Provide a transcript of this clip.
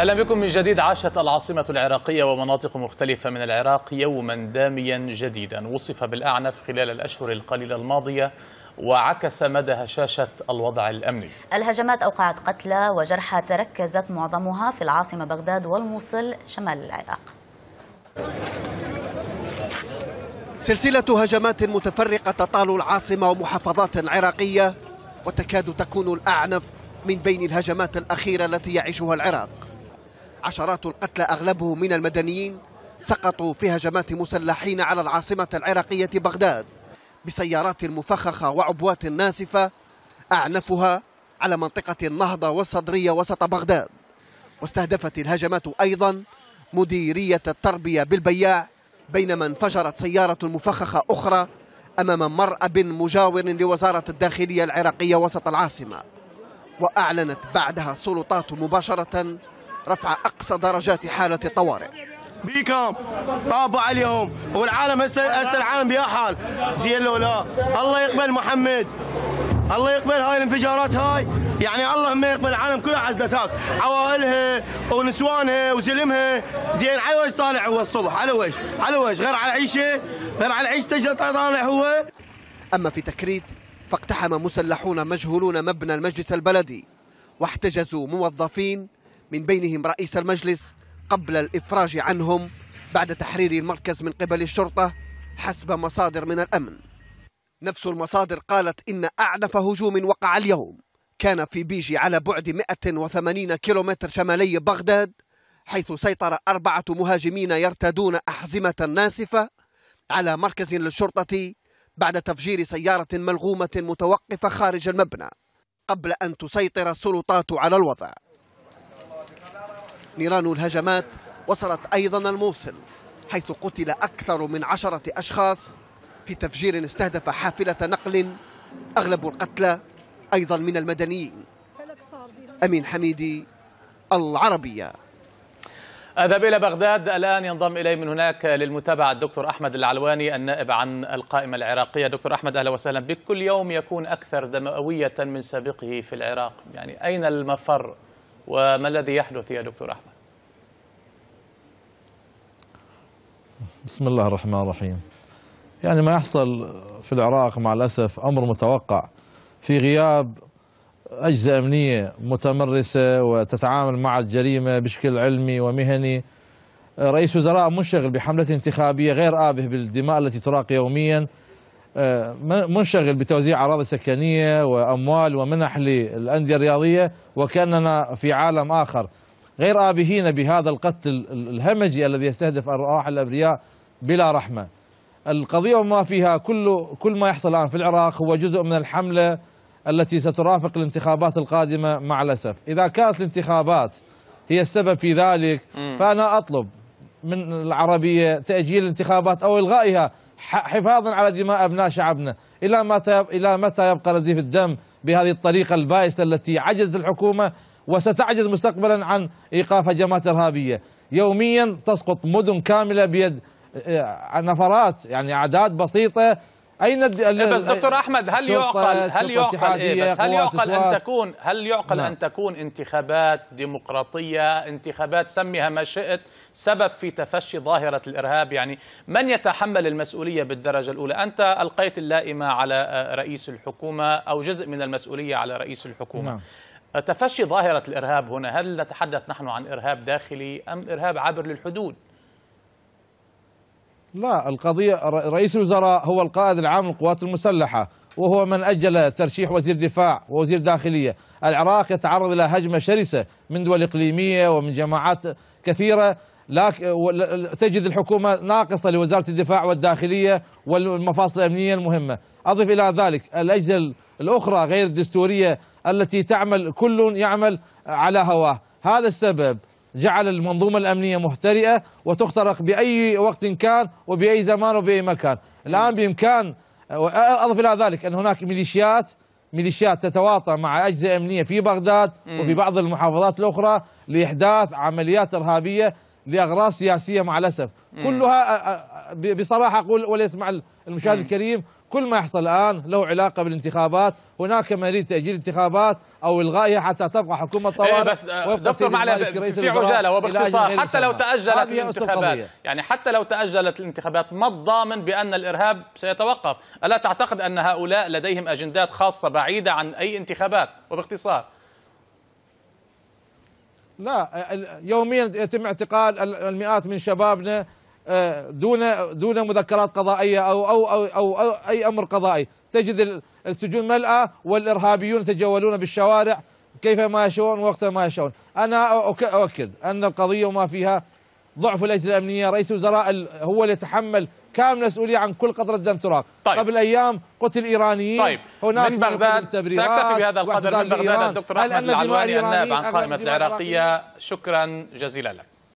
أهلا بكم من جديد عاشت العاصمة العراقية ومناطق مختلفة من العراق يوما داميا جديدا وصف بالأعنف خلال الأشهر القليلة الماضية وعكس مدى هشاشة الوضع الأمني الهجمات أوقعت قتلى وجرحى تركزت معظمها في العاصمة بغداد والموصل شمال العراق سلسلة هجمات متفرقة تطال العاصمة ومحافظات عراقية وتكاد تكون الأعنف من بين الهجمات الأخيرة التي يعيشها العراق عشرات القتلى أغلبهم من المدنيين سقطوا في هجمات مسلحين على العاصمة العراقية بغداد بسيارات مفخخة وعبوات ناسفة أعنفها على منطقة النهضة والصدرية وسط بغداد واستهدفت الهجمات أيضا مديرية التربية بالبياع بينما انفجرت سيارة مفخخة أخرى أمام مرأب مجاور لوزارة الداخلية العراقية وسط العاصمة وأعلنت بعدها السلطات مباشرة رفع أقصى درجات حالة الطوارئ بيكم طابع اليوم والعالم هسه هسه العالم بيا حال زين لو لا الله يقبل محمد الله يقبل هاي الانفجارات هاي يعني الله ما يقبل العالم كله عزلتات عوائلها ونسوانها وزلمها زين على وجه طالع هو الصبح على وجه على وجه غير على عيشه غير على عيشته طالع هو اما في تكريت فاقتحم مسلحون مجهولون مبنى المجلس البلدي واحتجزوا موظفين من بينهم رئيس المجلس قبل الإفراج عنهم بعد تحرير المركز من قبل الشرطة حسب مصادر من الأمن نفس المصادر قالت إن أعنف هجوم وقع اليوم كان في بيجي على بعد 180 كيلومتر شمالي بغداد حيث سيطر أربعة مهاجمين يرتدون أحزمة ناسفة على مركز للشرطة بعد تفجير سيارة ملغومة متوقفة خارج المبنى قبل أن تسيطر السلطات على الوضع نيران الهجمات وصلت أيضا الموصل حيث قتل أكثر من عشرة أشخاص في تفجير استهدف حافلة نقل أغلب القتلى أيضا من المدنيين أمين حميدي العربية أذهب إلى بغداد الآن ينضم إلي من هناك للمتابعة الدكتور أحمد العلواني النائب عن القائمة العراقية دكتور أحمد أهلا وسهلا بك كل يوم يكون أكثر دموية من سابقه في العراق يعني أين المفر وما الذي يحدث يا دكتور أحمد بسم الله الرحمن الرحيم يعني ما يحصل في العراق مع الأسف أمر متوقع في غياب أجزاء أمنية متمرسة وتتعامل مع الجريمة بشكل علمي ومهني رئيس وزراء منشغل بحملة انتخابية غير آبه بالدماء التي تراق يوميا آه، منشغل بتوزيع أراضي سكنية وأموال ومنح للأندية الرياضية وكأننا في عالم آخر غير آبهين بهذا القتل الهمجي الذي يستهدف أرواح الأبرياء بلا رحمة القضية وما فيها كل, كل ما يحصل الآن في العراق هو جزء من الحملة التي سترافق الانتخابات القادمة مع الأسف إذا كانت الانتخابات هي السبب في ذلك فأنا أطلب من العربية تأجيل الانتخابات أو إلغائها حفاظا على دماء أبناء شعبنا إلى متى إلى متى يبقى نزيف الدم بهذه الطريقة البائسة التي عجزت الحكومة وستعجز مستقبلا عن إيقاف هجمات إرهابية يوميا تسقط مدن كاملة بيد آه، آه، نفرات يعني أعداد بسيطة اين إيه، بس دكتور احمد هل يعقل هل يعقل إيه بس هل يعقل ان تكون هل يعقل نعم. ان تكون انتخابات ديمقراطيه انتخابات سميها ما شئت سبب في تفشي ظاهره الارهاب يعني من يتحمل المسؤوليه بالدرجه الاولى انت القيت اللائمه على آه، رئيس الحكومه او جزء من المسؤوليه على رئيس الحكومه نعم. تفشي ظاهره الارهاب هنا هل نتحدث نحن عن ارهاب داخلي ام ارهاب عبر للحدود لا القضية رئيس الوزراء هو القائد العام للقوات المسلحة وهو من أجل ترشيح وزير دفاع ووزير داخلية العراق يتعرض إلى هجمة شرسة من دول إقليمية ومن جماعات كثيرة تجد الحكومة ناقصة لوزارة الدفاع والداخلية والمفاصل الأمنية المهمة أضف إلى ذلك الأجهزة الأخرى غير الدستورية التي تعمل كل يعمل على هواه هذا السبب جعل المنظومة الأمنية مهترئة وتخترق بأي وقت كان وبأي زمان وبأي مكان الآن بإمكان أضف إلى ذلك أن هناك ميليشيات ميليشيات تتواطى مع أجهزة أمنية في بغداد وفي بعض المحافظات الأخرى لإحداث عمليات إرهابية لأغراض سياسية مع الأسف كلها بصراحة أقول وليسمع المشاهد الكريم كل ما يحصل الآن له علاقة بالانتخابات هناك من يريد تأجيل الانتخابات أو إلغائها حتى تبقى حكومة إيه، طوارئ إيه بس آه، دكتور معلم في عجالة وباختصار حتى لو تأجلت الانتخابات يعني حتى لو تأجلت الانتخابات ما الضامن بأن الإرهاب سيتوقف ألا تعتقد أن هؤلاء لديهم أجندات خاصة بعيدة عن أي انتخابات وباختصار لا يوميا يتم اعتقال المئات من شبابنا آه، دون دون مذكرات قضائيه او او او, أو, أو اي امر قضائي تجد السجون ملأة والارهابيون يتجولون بالشوارع كيف ما يشاءون وقت ما يشاءون انا اؤكد ان القضيه وما فيها ضعف الاجهزه الامنيه رئيس الوزراء هو اللي يتحمل كامل مسؤوليه عن كل قطره دم تراق طيب. قبل ايام قتل ايرانيين طيب. هناك من بغداد ساكتفي بهذا القدر من بغداد الدكتور احمد العلواني النائب عن قائمه العراقيه شكرا جزيلا لك